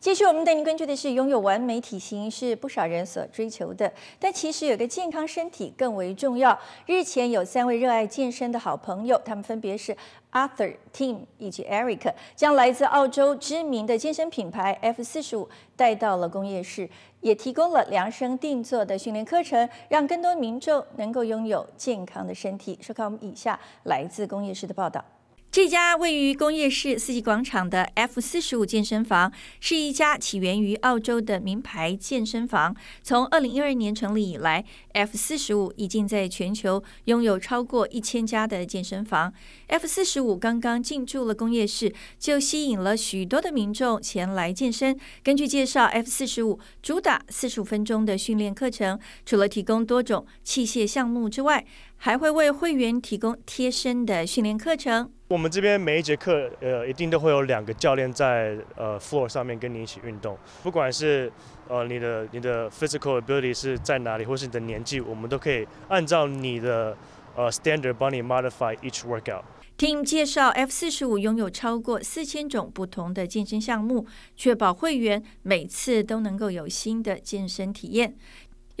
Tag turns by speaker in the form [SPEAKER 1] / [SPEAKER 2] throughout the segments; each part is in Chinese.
[SPEAKER 1] 继续，我们带您关注的是，拥有完美体型是不少人所追求的，但其实有个健康身体更为重要。日前，有三位热爱健身的好朋友，他们分别是 Arthur、Tim 以及 Eric，将来自澳洲知名的健身品牌 F 四十五带到了工业市，也提供了量身定做的训练课程，让更多民众能够拥有健康的身体。收看我们以下来自工业市的报道。这家位于工业市四季广场的 F 四十五健身房，是一家起源于澳洲的名牌健身房。从二零一二年成立以来，F 四十五已经在全球拥有超过一千家的健身房。F 四十五刚刚进驻了工业市，就吸引了许多的民众前来健身。根据介绍，F 四十五主打四十五分钟的训练课程，除了提供多种器械项目之外，还会为会员提供贴身的训练课程。
[SPEAKER 2] 我们这边每一节课，呃，一定都会有两个教练在呃 floor 上面跟你一起运动。不管是呃你的你的 physical ability 是在哪里，或是你的年纪，我们都可以按照你的呃 standard 帮你 modify each workout。
[SPEAKER 1] 听介绍，F 四十五拥有超过四千种不同的健身项目，确保会员每次都能够有新的健身体验。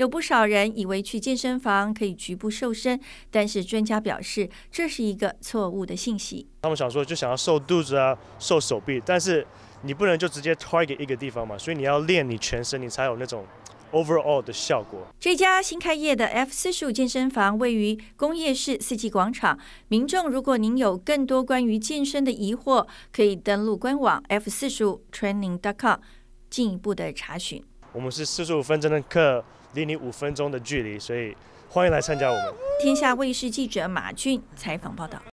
[SPEAKER 1] 有不少人以为去健身房可以局部瘦身，但是专家表示这是一个错误的信息。
[SPEAKER 2] 他们想说就想要瘦肚子啊，瘦手臂，但是你不能就直接 target 一个地方嘛，所以你要练你全身，你才有那种 overall 的效果。
[SPEAKER 1] 这家新开业的 F 四十五健身房位于工业市四季广场。民众如果您有更多关于健身的疑惑，可以登录官网 f 四十五 training.com 进一步的查询。
[SPEAKER 2] 我们是四十五分钟的课，离你五分钟的距离，所以欢迎来参加我们。
[SPEAKER 1] 天下卫视记者马俊采访报道。